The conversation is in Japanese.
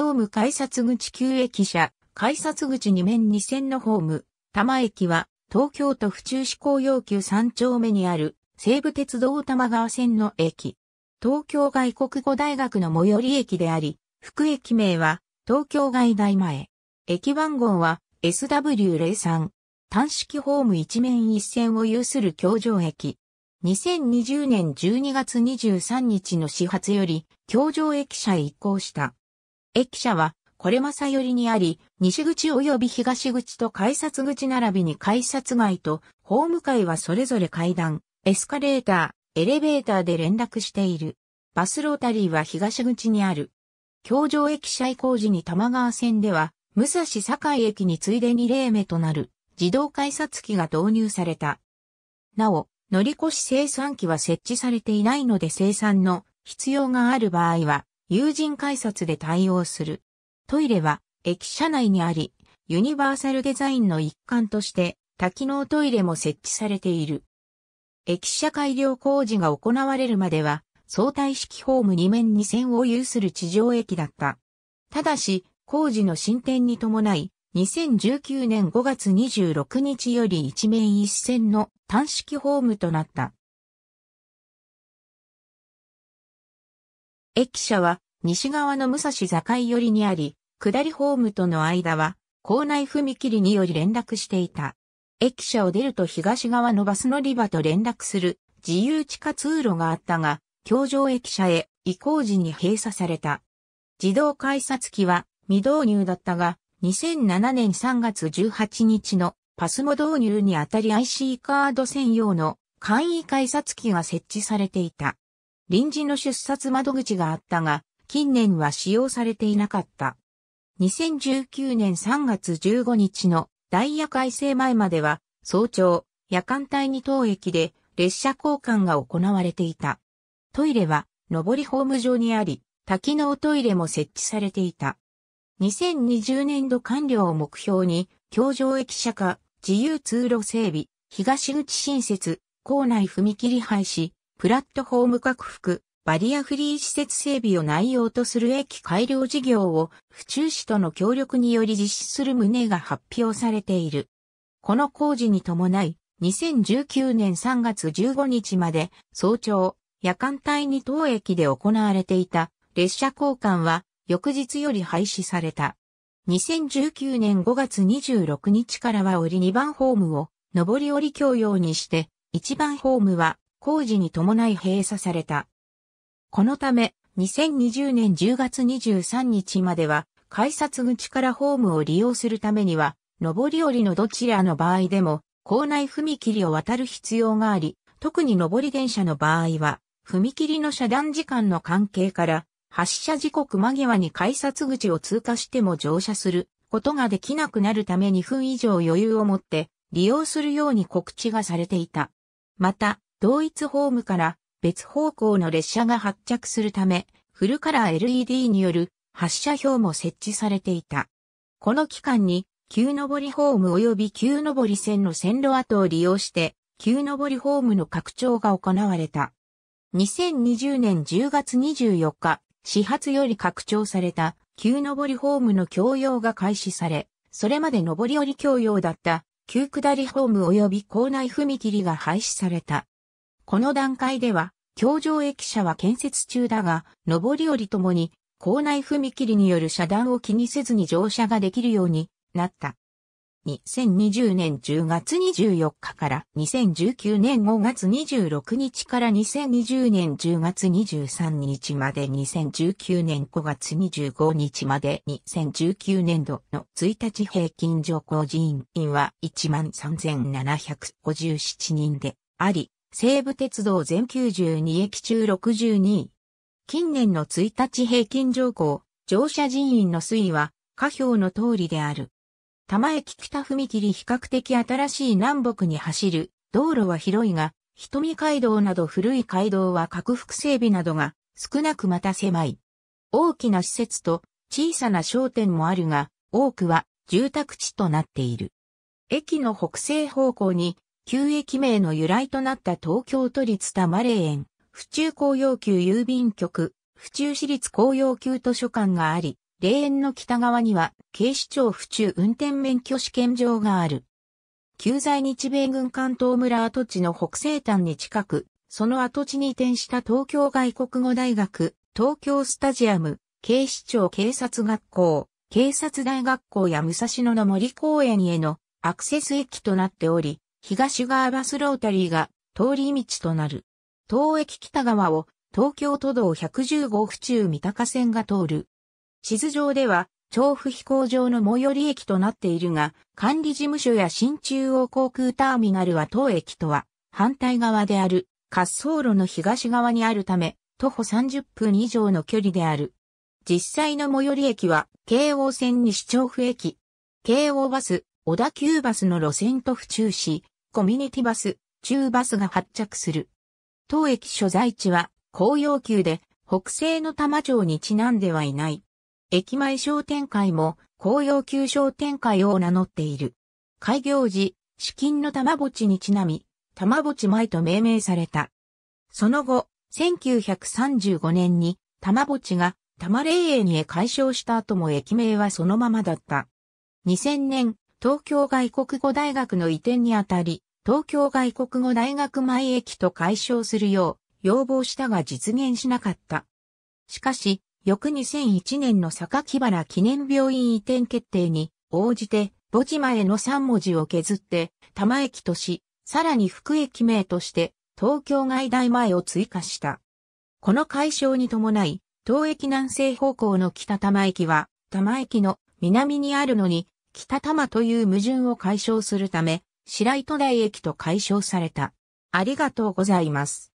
ホーム改札口旧駅舎、改札口2面2線のホーム、多摩駅は東京都府中市公要求3丁目にある西武鉄道多摩川線の駅。東京外国語大学の最寄り駅であり、副駅名は東京外大前。駅番号は SW03。単式ホーム1面1線を有する京上駅。2020年12月23日の始発より、京上駅舎へ移行した。駅舎は、これまさよりにあり、西口及び東口と改札口並びに改札街と、ホーム街はそれぞれ階段、エスカレーター、エレベーターで連絡している。バスロータリーは東口にある。京上駅舎移行時に玉川線では、武蔵堺駅に次いで2例目となる自動改札機が導入された。なお、乗り越し生産機は設置されていないので生産の必要がある場合は有人改札で対応する。トイレは駅舎内にあり、ユニバーサルデザインの一環として多機能トイレも設置されている。駅舎改良工事が行われるまでは相対式ホーム2面に線を有する地上駅だった。ただし、工事の進展に伴い、2019年5月26日より一面一線の単式ホームとなった。駅舎は西側の武蔵境寄りにあり、下りホームとの間は校内踏切により連絡していた。駅舎を出ると東側のバス乗り場と連絡する自由地下通路があったが、京上駅舎へ移行時に閉鎖された。自動改札機は未導入だったが、2007年3月18日のパスモ導入にあたり IC カード専用の簡易改札機が設置されていた。臨時の出札窓口があったが、近年は使用されていなかった。2019年3月15日のダイヤ改正前までは、早朝、夜間帯に当駅で列車交換が行われていた。トイレは、上りホーム上にあり、多機能トイレも設置されていた。2020年度完了を目標に、京上駅舎化、自由通路整備、東口新設、構内踏切廃止、プラットフォーム拡幅、バリアフリー施設整備を内容とする駅改良事業を府中市との協力により実施する旨が発表されている。この工事に伴い、2019年3月15日まで早朝、夜間帯に当駅で行われていた列車交換は翌日より廃止された。2019年5月26日からは折2番ホームを上り折り共用にして、1番ホームは工事に伴い閉鎖された。このため、2020年10月23日までは、改札口からホームを利用するためには、上り降りのどちらの場合でも、校内踏切を渡る必要があり、特に上り電車の場合は、踏切の遮断時間の関係から、発車時刻間際に改札口を通過しても乗車することができなくなるため2分以上余裕を持って利用するように告知がされていた。また、同一ホームから別方向の列車が発着するため、フルカラー LED による発車表も設置されていた。この期間に、急上りホーム及び急上り線の線路跡を利用して、急上りホームの拡張が行われた。2020年10月24日、始発より拡張された、急上りホームの供用が開始され、それまで上り降り供用だった、急下りホーム及び校内踏切が廃止された。この段階では、橋上駅舎は建設中だが、上り下りともに、校内踏切による遮断を気にせずに乗車ができるようになった。2020年10月24日から2019年5月26日から2020年10月23日まで2019年5月25日まで2019年度の1日平均乗降人員は13,757人であり、西武鉄道全92駅中62位。近年の1日平均乗降、乗車人員の推移は、下表の通りである。多摩駅北踏切比較的新しい南北に走る、道路は広いが、瞳街道など古い街道は拡幅整備などが少なくまた狭い。大きな施設と小さな商店もあるが、多くは住宅地となっている。駅の北西方向に旧駅名の由来となった東京都立多摩霊園、府中公用級郵便局、府中市立公用級図書館があり、霊園の北側には警視庁府中運転免許試験場がある。旧在日米軍関東村跡地の北西端に近く、その跡地に移転した東京外国語大学、東京スタジアム、警視庁警察学校、警察大学校や武蔵野の森公園へのアクセス駅となっており、東側バスロータリーが通り道となる。東駅北側を東京都道1 1 5号府中三鷹線が通る。地図上では調布飛行場の最寄り駅となっているが、管理事務所や新中央航空ターミナルは東駅とは反対側である滑走路の東側にあるため、徒歩30分以上の距離である。実際の最寄り駅は京王線西調布駅。京王バス、小田急バスの路線と府中市、コミュニティバス、中バスが発着する。当駅所在地は、紅葉急で、北西の多摩町にちなんではいない。駅前商店会も、紅葉急商店会を名乗っている。開業時、資金の玉墓地にちなみ、玉墓地前と命名された。その後、1935年に、玉墓地が、玉霊園へ解消した後も駅名はそのままだった。2000年、東京外国語大学の移転にあたり、東京外国語大学前駅と解消するよう要望したが実現しなかった。しかし、翌2001年の木原記念病院移転決定に応じて、墓地前の3文字を削って、多摩駅とし、さらに福駅名として、東京外大前を追加した。この解消に伴い、東駅南西方向の北多摩駅は、多摩駅の南にあるのに、北多摩という矛盾を解消するため、白糸台駅と解消された。ありがとうございます。